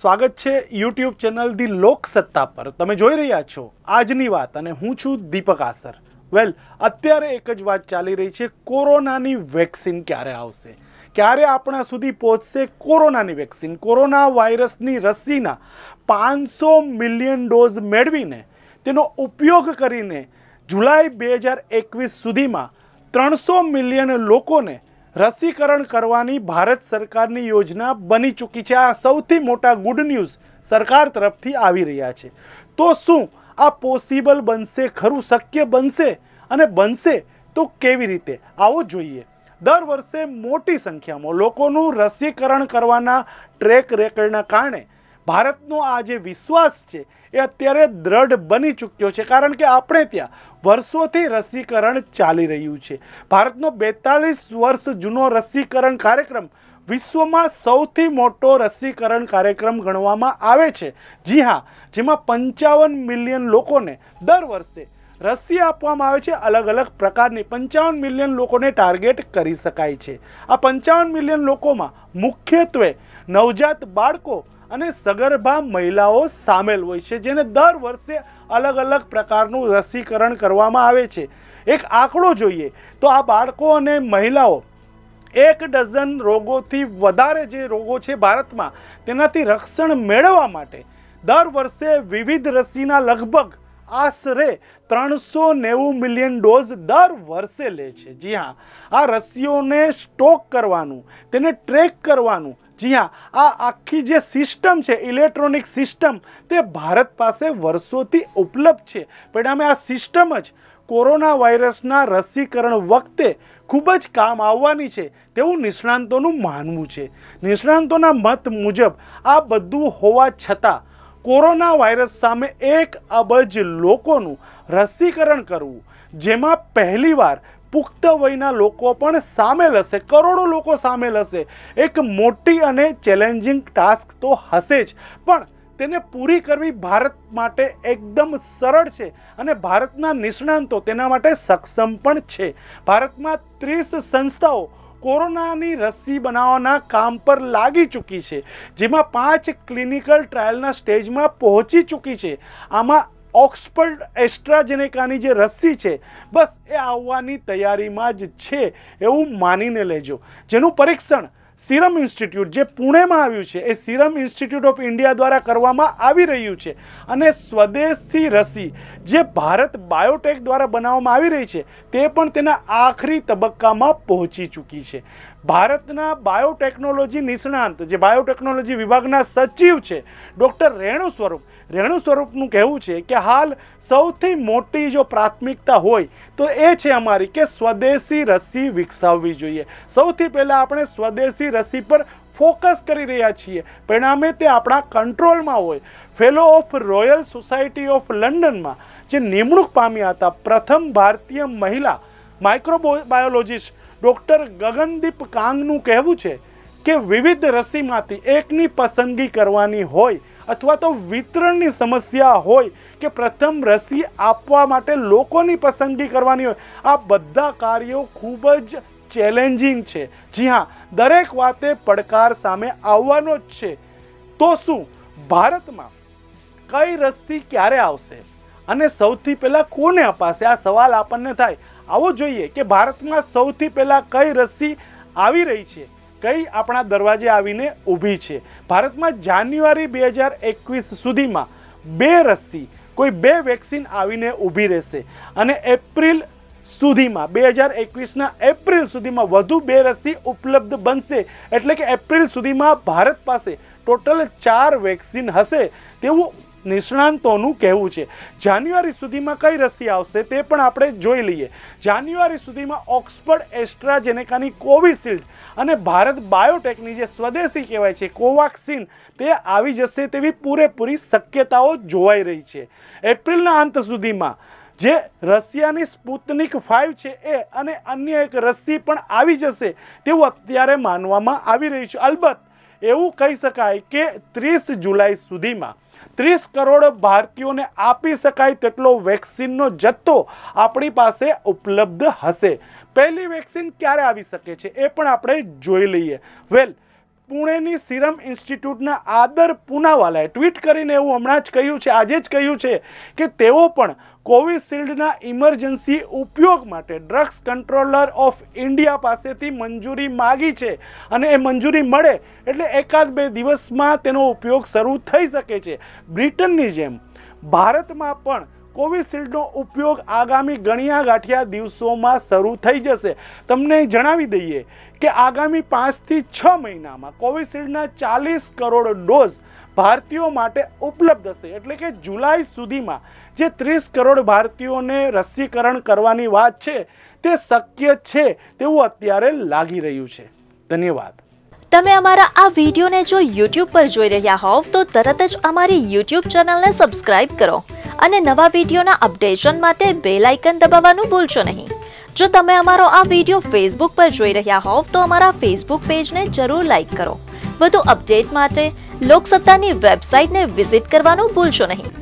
સ્વાગત છે YouTube channel the લોકસત્તા પર તમે જોઈ રહ્યા છો આજની વાત અને હું છું દીપક આસર વેલ અત્યારે એક જ વાત ચાલી રહી છે કોરોનાની વેક્સિન ક્યારે આવશે ક્યારે આપણા સુધી પહોંચશે કોરોનાની વેક્સિન કોરોના વાયરસની રસીના પાંચસો મિલિયન ડોઝ મેળવીને તેનો ઉપયોગ કરીને જુલાઈ બે હજાર એકવીસ સુધીમાં ત્રણસો મિલિયન લોકોને રસીકરણ કરવાની ભારત સરકારની યોજના બની ચૂકી છે આ સૌથી મોટા ગુડ ન્યૂઝ સરકાર તરફથી આવી રહ્યા છે તો શું આ પોસિબલ બનશે ખરું શક્ય બનશે અને બનશે તો કેવી રીતે આવો જોઈએ દર વર્ષે મોટી સંખ્યામાં લોકોનું રસીકરણ કરવાના ટ્રેક રેકર્ડના કારણે ભારતનો આ જે વિશ્વાસ છે એ અત્યારે દ્રઢ બની ચૂક્યો છે કારણ કે આપણે ત્યાં વર્ષોથી રસીકરણ ચાલી રહ્યું છે ભારતનો બેતાલીસ વર્ષ જૂનો રસીકરણ કાર્યક્રમ વિશ્વમાં સૌથી મોટો રસીકરણ કાર્યક્રમ ગણવામાં આવે છે જી હા જેમાં પંચાવન મિલિયન લોકોને દર વર્ષે રસી આપવામાં આવે છે અલગ અલગ પ્રકારની પંચાવન મિલિયન લોકોને ટાર્ગેટ કરી શકાય છે આ પંચાવન મિલિયન લોકોમાં મુખ્યત્વે નવજાત બાળકો અને સગર્ભા મહિલાઓ સામેલ હોય છે જેને દર વર્ષે અલગ અલગ પ્રકારનું રસીકરણ કરવામાં આવે છે એક આંકડો જોઈએ તો આ બાળકો અને મહિલાઓ એક ડઝન રોગોથી વધારે જે રોગો છે ભારતમાં તેનાથી રક્ષણ મેળવવા માટે દર વર્ષે વિવિધ રસીના લગભગ આશરે ત્રણસો નેવું મિલિયન ડોઝ દર વર્ષે લે છે જી હા આ રસીઓને સ્ટોક કરવાનું તેને ટ્રેક કરવાનું જી હા આ આખી જે સિસ્ટમ છે ઇલેક્ટ્રોનિક સિસ્ટમ તે ભારત પાસે વર્ષોથી ઉપલબ્ધ છે પરિણામે આ સિસ્ટમ જ કોરોના વાયરસના રસીકરણ વખતે ખૂબ જ કામ આવવાની છે તેવું નિષ્ણાંતોનું માનવું છે નિષ્ણાંતોના મત મુજબ આ બધું હોવા છતાં કોરોના વાયરસ સામે એક અબજ લોકોનું રસીકરણ કરવું જેમાં પહેલીવાર પુખ્ત વયના લોકો પણ સામેલ હશે કરોડો લોકો સામેલ હશે એક મોટી અને ચેલેન્જિંગ ટાસ્ક તો હશે જ પણ તેને પૂરી કરવી ભારત માટે એકદમ સરળ છે અને ભારતના નિષ્ણાંતો તેના માટે સક્ષમ પણ છે ભારતમાં ત્રીસ સંસ્થાઓ કોરોનાની રસી બનાવવાના કામ પર લાગી ચૂકી છે જેમાં પાંચ ક્લિનિકલ ટ્રાયલના સ્ટેજમાં પહોંચી ચૂકી છે આમાં ઓક્સફર્ડ એસ્ટ્રાજેનેકાની જે રસી છે બસ એ આવવાની તૈયારીમાં જ છે એવું માનીને લેજો જેનું પરીક્ષણ સિરમ ઇન્સ્ટિટ્યૂટ જે પુણેમાં આવ્યું છે એ સિરમ ઇન્સ્ટિટ્યૂટ ઓફ ઇન્ડિયા દ્વારા કરવામાં આવી રહ્યું છે અને સ્વદેશી રસી જે ભારત બાયોટેક દ્વારા બનાવવામાં આવી રહી છે તે પણ તેના આખરી તબક્કામાં પહોંચી ચૂકી છે ભારતના બાયોટેકનોલોજી નિષ્ણાંત જે બાયોટેકનોલોજી વિભાગના સચિવ છે ડૉક્ટર રેણુ સ્વરૂપ રેણુ સ્વરૂપનું કહેવું છે કે હાલ સૌથી મોટી જો પ્રાથમિકતા હોય તો એ છે અમારી કે સ્વદેશી રસી વિકસાવવી જોઈએ સૌથી પહેલાં આપણે સ્વદેશી રહેલી રસી પર ફોકસ કરી રહ્યા છીએ પરિણામે તે આપણા કંટ્રોલમાં હોય fellow of royal society of લંડનમાં જે નિમણૂક પામ્યા હતા પ્રથમ ભારતીય મહિલા માઇક્રોબાયોલોજિસ્ટ ડૉક્ટર ગગનદીપ કાંગનું કહેવું છે કે વિવિધ રસીમાંથી એકની પસંદગી કરવાની હોય અથવા તો વિતરણની સમસ્યા હોય કે પ્રથમ રસી આપવા માટે લોકોની પસંદગી કરવાની હોય આ બધા કાર્યો ખૂબ જ ચેલેન્જિંગ છે જી હા દરેક વાતે પડકાર સામે આવવાનો જ છે તો શું ભારતમાં કઈ રસી ક્યારે આવશે અને સૌથી પહેલાં કોને અપાશે આ સવાલ આપણને થાય આવો જોઈએ કે ભારતમાં સૌથી પહેલાં કઈ રસી આવી રહી છે કઈ આપણા દરવાજે આવીને ઊભી છે ભારતમાં જાન્યુઆરી બે હજાર એકવીસ સુધીમાં બે રસી કોઈ બે વેક્સિન આવીને ઊભી રહેશે અને એપ્રિલ સુધીમાં બે હજાર એકવીસના એપ્રિલ સુધીમાં વધુ બે રસી ઉપલબ્ધ બનશે એટલે કે એપ્રિલ સુધીમાં ભારત પાસે ટોટલ ચાર વેક્સિન હશે તેવું નિષ્ણાંતોનું કહેવું છે જાન્યુઆરી સુધીમાં કઈ રસી આવશે તે પણ આપણે જોઈ લઈએ જાન્યુઆરી સુધીમાં ઓક્સફર્ડ એસ્ટ્રાજેનેકાની કોવિશિલ્ડ અને ભારત બાયોટેકની જે સ્વદેશી કહેવાય છે કોવાક્સિન તે આવી જશે તેવી પૂરેપૂરી શક્યતાઓ જોવાઈ રહી છે એપ્રિલના અંત સુધીમાં જે રશિયાની સ્પુતનિક ફાઇવ છે એ અને અન્ય એક રસી પણ આવી જશે તેવું અત્યારે માનવામાં આવી રહ્યું છે અલબત્ત એવું કહી શકાય કે ત્રીસ જુલાઈ સુધીમાં ત્રીસ કરોડ ભારતીયોને આપી શકાય તેટલો વેક્સિનનો જથ્થો આપણી પાસે ઉપલબ્ધ હશે પહેલી વેક્સિન ક્યારે આવી શકે છે એ પણ આપણે જોઈ લઈએ વેલ પુણેની સિરમ ઇન્સ્ટિટ્યૂટના આદર પુનાવાલાએ ટ્વીટ કરીને એવું હમણાં જ કહ્યું છે આજે જ કહ્યું છે કે તેઓ પણ કોવિશિલ્ડના ઇમરજન્સી ઉપયોગ માટે ડ્રગ્સ કંટ્રોલર ઓફ ઇન્ડિયા પાસેથી મંજૂરી માગી છે અને એ મંજૂરી મળે એટલે એકાદ બે દિવસમાં તેનો ઉપયોગ શરૂ થઈ શકે છે બ્રિટનની જેમ ભારતમાં પણ કોવિશિલ્ડનો ઉપયોગ આગામી ગણ્યા ગાંઠિયા દિવસોમાં શરૂ થઈ જશે તમને જણાવી દઈએ કે આગામી પાંચથી છ મહિનામાં કોવિશિલ્ડના ચાલીસ કરોડ ડોઝ ભારતીયો માટે ઉપલબ્ધ હશે એટલે કે જુલાઈ સુધીમાં જે ત્રીસ કરોડ ભારતીયોને રસીકરણ કરવાની વાત છે તે શક્ય છે તેવું અત્યારે લાગી રહ્યું છે ધન્યવાદ તમે અમારા આ વિડીયોને જો યુટ્યુબ પર જોઈ રહ્યા હોવ તો તરત જ અમારી યુટ્યુબ ચેનલને સબસ્ક્રાઇબ કરો અને નવા વિડીયોના અપડેશન માટે બેલ આઇકન દબાવવાનું ભૂલશો નહીં જો તમે અમારો આ વિડીયો ફેસબુક પર જોઈ રહ્યા હોવ તો અમારા ફેસબુક પેજને જરૂર લાઇક કરો વધુ અપડેટ માટે લોકસત્તાની વેબસાઇટને વિઝિટ કરવાનું ભૂલશો નહીં